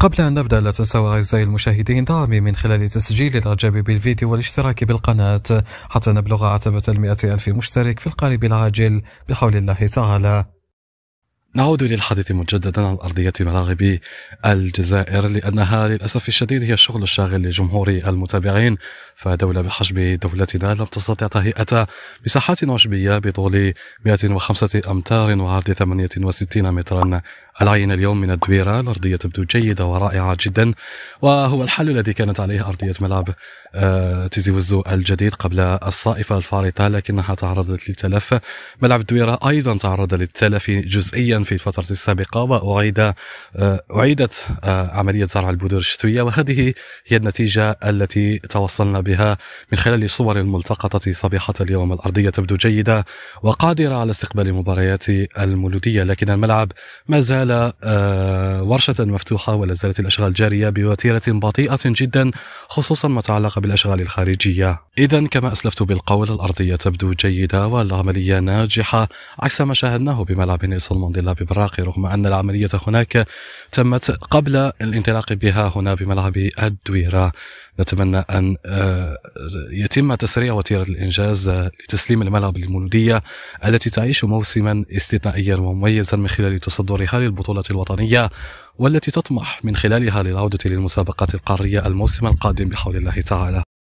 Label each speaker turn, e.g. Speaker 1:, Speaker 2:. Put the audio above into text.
Speaker 1: قبل أن نبدأ لا تنسوا أعزائي المشاهدين دعمي من خلال تسجيل الإعجاب بالفيديو والاشتراك بالقناة حتى نبلغ عتبة المئة ألف مشترك في القريب العاجل بحول الله تعالى
Speaker 2: نعود للحديث مجددا عن أرضية مراغب الجزائر لأنها للأسف الشديد هي الشغل الشاغل لجمهور المتابعين فدولة بحجم دولتنا لم تستطع تهيئة مساحات عشبية بطول 105 أمتار وعرض 68 مترا العين اليوم من الدويرة الأرضية تبدو جيدة ورائعة جدا وهو الحل الذي كانت عليه أرضية ملعب آه، تيزي وزو الجديد قبل الصائفة الفارطة لكنها تعرضت للتلف ملعب الدويرة أيضا تعرض للتلف جزئيا في الفترة السابقة وأعيد آه، أعيدت آه، عملية زرع البذور الشتوية وهذه هي النتيجة التي توصلنا بها من خلال الصور الملتقطة صبيحة اليوم الأرضية تبدو جيدة وقادرة على استقبال مباريات المولودية لكن الملعب ما زال آه، ورشة مفتوحة ولا زالت الأشغال جارية بوتيرة بطيئة جدا خصوصا ما تعلق بالأشغال الخارجية إذا كما أسلفت بالقول الأرضية تبدو جيدة والعملية ناجحة عكس ما شاهدناه بملعب نيسون مانديلا ببراقي رغم أن العملية هناك تمت قبل الانطلاق بها هنا بملعب الدويرة نتمنى أن آه، يتم تسريع وتيرة الإنجاز لتسليم الملعب للمولودية التي تعيش موسما استثنائيا ومميزا من خلال تصدرها للبطولة الوطنية والتي تطمح من خلالها للعودة للمسابقات القارية الموسم القادم بحول الله تعالى